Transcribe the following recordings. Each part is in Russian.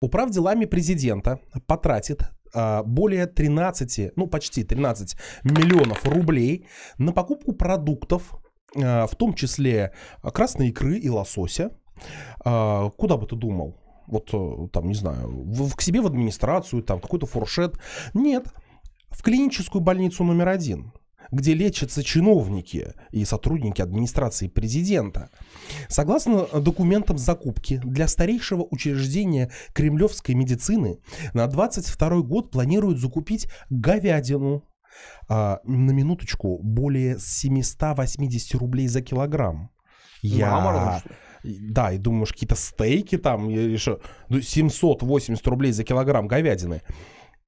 Управ делами президента потратит а, более 13, ну почти 13 миллионов рублей на покупку продуктов, а, в том числе красной икры и лосося. А, куда бы ты думал? Вот э, там, не знаю, в, к себе в администрацию, там какой-то фуршет. Нет, в клиническую больницу номер один – где лечатся чиновники и сотрудники администрации президента. Согласно документам закупки, для старейшего учреждения кремлевской медицины на 22 год планируют закупить говядину, а, на минуточку, более 780 рублей за килограмм. Я... да, и думаешь, какие-то стейки там, или что, 780 ну, рублей за килограмм говядины.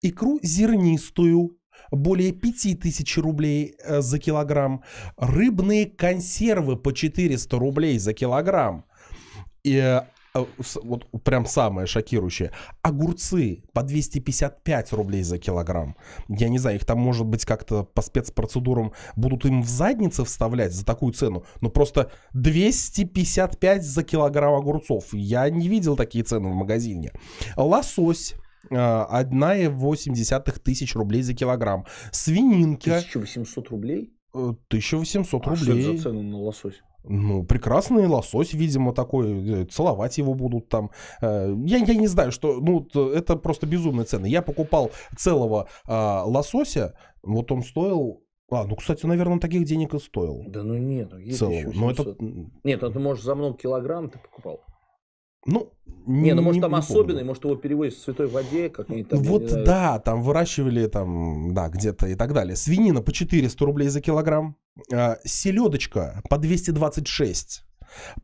Икру зернистую более 5000 рублей э, за килограмм, рыбные консервы по 400 рублей за килограмм. И э, э, вот прям самое шокирующее. Огурцы по 255 рублей за килограмм. Я не знаю, их там, может быть, как-то по спецпроцедурам будут им в задницы вставлять за такую цену. Но просто 255 за килограмм огурцов. Я не видел такие цены в магазине. Лосось 1,8 тысяч рублей за килограмм. Свининка... 1800 рублей? 1800 э, а рублей. Что это за цены на лосось? Ну, прекрасный лосось, видимо, такой. Э, целовать его будут там. Э, я, я не знаю, что... Ну, это просто безумные цены. Я покупал целого э, лосося. Вот он стоил... А, ну, кстати, наверное, таких денег и стоил. Да ну, ну нет. Ну, Целого. Но это... Нет, это ты, может, за много килограмм ты покупал. Ну, не, ну может не, там не особенный, помню. может его переводят в святой воде как-нибудь там. Вот да, там выращивали там, да, где-то и так далее. Свинина по 400 рублей за килограмм, э, селедочка по 226,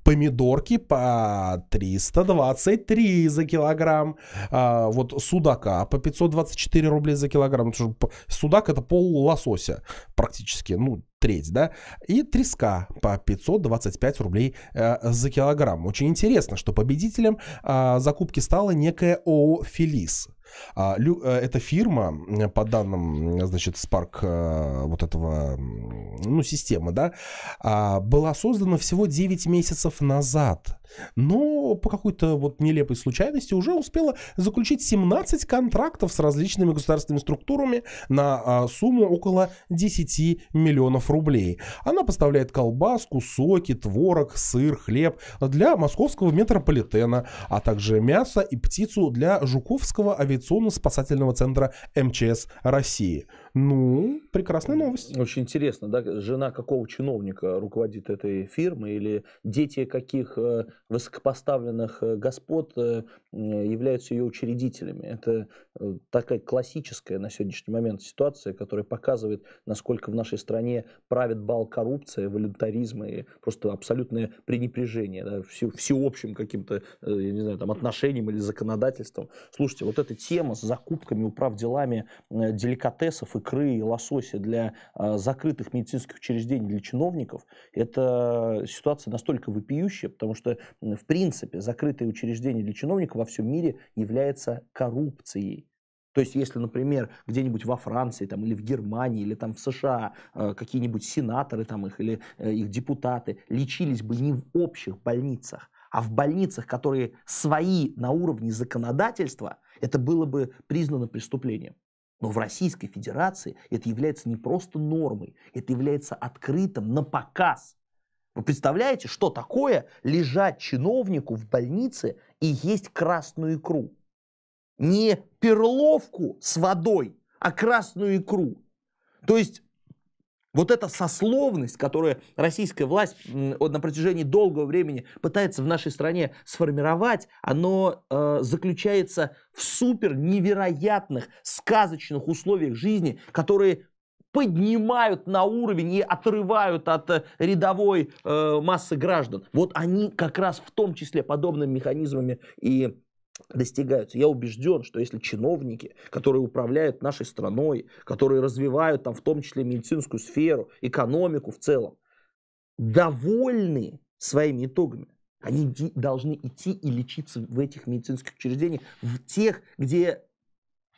помидорки по 323 за килограмм, э, вот судака по 524 рублей за килограмм. Судак это пол лосося практически, ну треть, да, и треска по 525 рублей э, за килограмм. Очень интересно, что победителем э, закупки стала некая ООО «Фелис». А, лю, э, эта фирма, по данным, значит, Spark э, вот этого, ну, системы, да, а, была создана всего 9 месяцев назад. Но по какой-то вот нелепой случайности уже успела заключить 17 контрактов с различными государственными структурами на а, сумму около 10 миллионов рублей. Она поставляет колбаску, соки, творог, сыр, хлеб для московского метрополитена, а также мясо и птицу для Жуковского авиационного Авиационно-спасательного центра МЧС России – ну, прекрасная новость. Очень интересно, да? Жена какого чиновника руководит этой фирмой или дети каких э, высокопоставленных э, господ э, являются ее учредителями? Это такая классическая на сегодняшний момент ситуация, которая показывает, насколько в нашей стране правит бал коррупция, волюнтаризма и просто абсолютное пренебрежение да, все, всеобщим каким-то, я не знаю, там, отношением или законодательством. Слушайте, вот эта тема с закупками, делами деликатесов и икры и лосося для а, закрытых медицинских учреждений для чиновников, это ситуация настолько вопиющая, потому что, в принципе, закрытые учреждения для чиновников во всем мире является коррупцией. То есть, если, например, где-нибудь во Франции там, или в Германии или там, в США а, какие-нибудь сенаторы там, их, или э, их депутаты лечились бы не в общих больницах, а в больницах, которые свои на уровне законодательства, это было бы признано преступлением. Но в Российской Федерации это является не просто нормой, это является открытым на показ. Вы представляете, что такое лежать чиновнику в больнице и есть красную икру? Не перловку с водой, а красную икру. То есть вот эта сословность, которую российская власть на протяжении долгого времени пытается в нашей стране сформировать, она э, заключается в супер невероятных, сказочных условиях жизни, которые поднимают на уровень и отрывают от э, рядовой э, массы граждан. Вот они как раз в том числе подобными механизмами и достигаются. Я убежден, что если чиновники, которые управляют нашей страной, которые развивают там в том числе медицинскую сферу, экономику в целом, довольны своими итогами, они должны идти и лечиться в этих медицинских учреждениях, в тех, где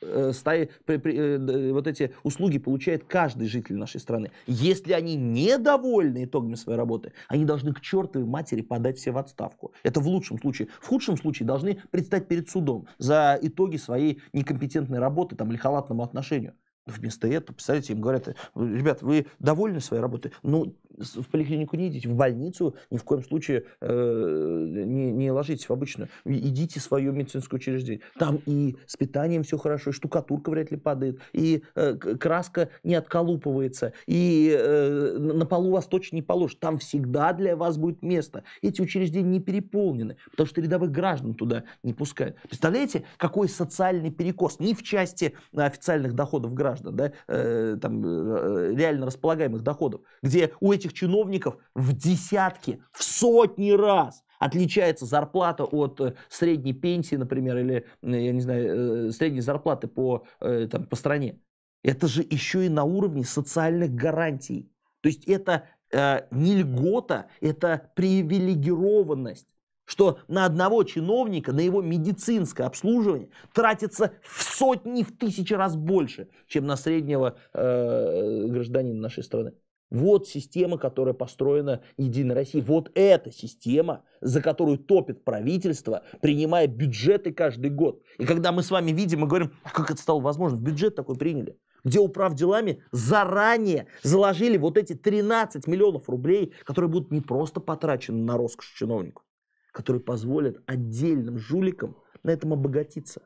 Э, стаи, при, при, э, э, вот эти услуги получает каждый житель нашей страны. Если они недовольны итогами своей работы, они должны к чертовой матери подать все в отставку. Это в лучшем случае. В худшем случае должны предстать перед судом за итоги своей некомпетентной работы там, или халатному отношению. Вместо этого, представляете, им говорят, ребят, вы довольны своей работой? Ну, в поликлинику не идите, в больницу ни в коем случае э, не, не ложитесь в обычную. Идите в свое медицинское учреждение. Там и с питанием все хорошо, и штукатурка вряд ли падает, и э, краска не отколупывается, и э, на полу вас точно не положат. Там всегда для вас будет место. Эти учреждения не переполнены, потому что рядовых граждан туда не пускают. Представляете, какой социальный перекос? Не в части официальных доходов граждан, да, э, там, э, реально располагаемых доходов, где у этих этих чиновников в десятки, в сотни раз отличается зарплата от э, средней пенсии, например, или, я не знаю, э, средней зарплаты по, э, там, по стране. Это же еще и на уровне социальных гарантий. То есть это э, не льгота, это привилегированность что на одного чиновника, на его медицинское обслуживание тратится в сотни, в тысячи раз больше, чем на среднего э, гражданина нашей страны. Вот система, которая построена Единой России. Вот эта система, за которую топит правительство, принимая бюджеты каждый год. И когда мы с вами видим, мы говорим, а как это стало возможно? Бюджет такой приняли. Где управ делами заранее заложили вот эти 13 миллионов рублей, которые будут не просто потрачены на роскошь чиновников, которые позволят отдельным жуликам на этом обогатиться.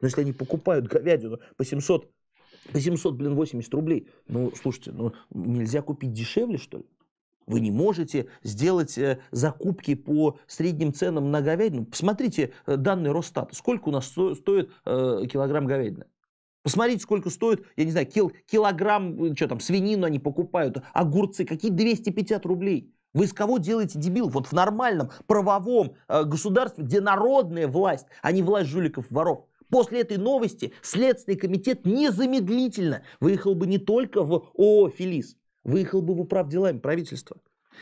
Но если они покупают говядину по 700 700, блин, 80 рублей. Ну, слушайте, ну нельзя купить дешевле, что ли? Вы не можете сделать э, закупки по средним ценам на говядину. Посмотрите э, данные Росстата. Сколько у нас стоит э, килограмм говядины? Посмотрите, сколько стоит, я не знаю, кил, килограмм, что там, свинину они покупают, огурцы, какие 250 рублей. Вы из кого делаете дебил? Вот в нормальном правовом э, государстве, где народная власть, а не власть жуликов-воров. После этой новости Следственный комитет незамедлительно выехал бы не только в ООО «Фелис», выехал бы в управделами правительства.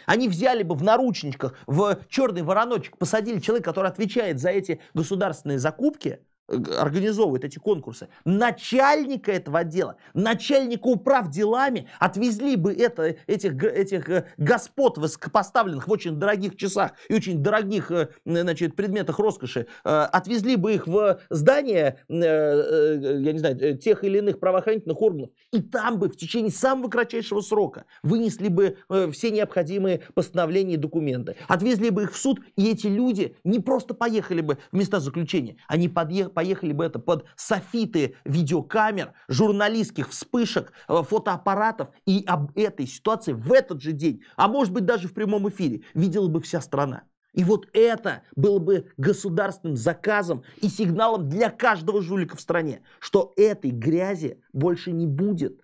Они взяли бы в наручничках, в черный вороночек, посадили человека, который отвечает за эти государственные закупки – организовывает эти конкурсы, начальника этого отдела, начальника управ делами, отвезли бы это, этих, этих э, господ высокопоставленных в очень дорогих часах и очень дорогих э, значит, предметах роскоши, э, отвезли бы их в здание, я не знаю, тех или иных правоохранительных органов, и там бы в течение самого кратчайшего срока вынесли бы все необходимые постановления и документы, отвезли бы их в суд, и эти люди не просто поехали бы в места заключения, они подъехали поехали бы это под софиты видеокамер, журналистских вспышек, э, фотоаппаратов, и об этой ситуации в этот же день, а может быть даже в прямом эфире, видела бы вся страна. И вот это было бы государственным заказом и сигналом для каждого жулика в стране, что этой грязи больше не будет.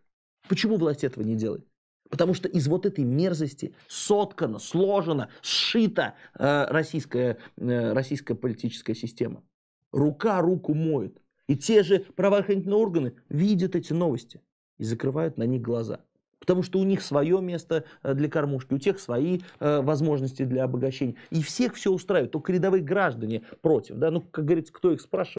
Почему власть этого не делает? Потому что из вот этой мерзости соткана, сложена, сшита э, российская, э, российская политическая система. Рука руку моет. И те же правоохранительные органы видят эти новости и закрывают на них глаза. Потому что у них свое место э, для кормушки, у тех свои э, возможности для обогащения. И всех все устраивает, только рядовые граждане против. Да? Ну, как говорится, кто их спрашивает?